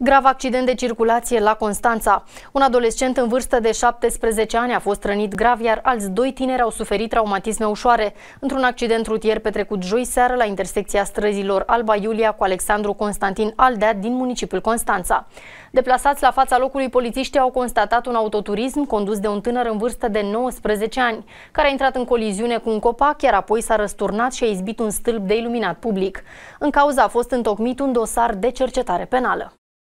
Grav accident de circulație la Constanța. Un adolescent în vârstă de 17 ani a fost rănit grav, iar alți doi tineri au suferit traumatisme ușoare într-un accident rutier petrecut joi seară la intersecția străzilor Alba Iulia cu Alexandru Constantin Aldea din municipiul Constanța. Deplasați la fața locului, polițiștii au constatat un autoturism condus de un tânăr în vârstă de 19 ani, care a intrat în coliziune cu un copac, iar apoi s-a răsturnat și a izbit un stâlp de iluminat public. În cauza a fost întocmit un dosar de cercetare penală.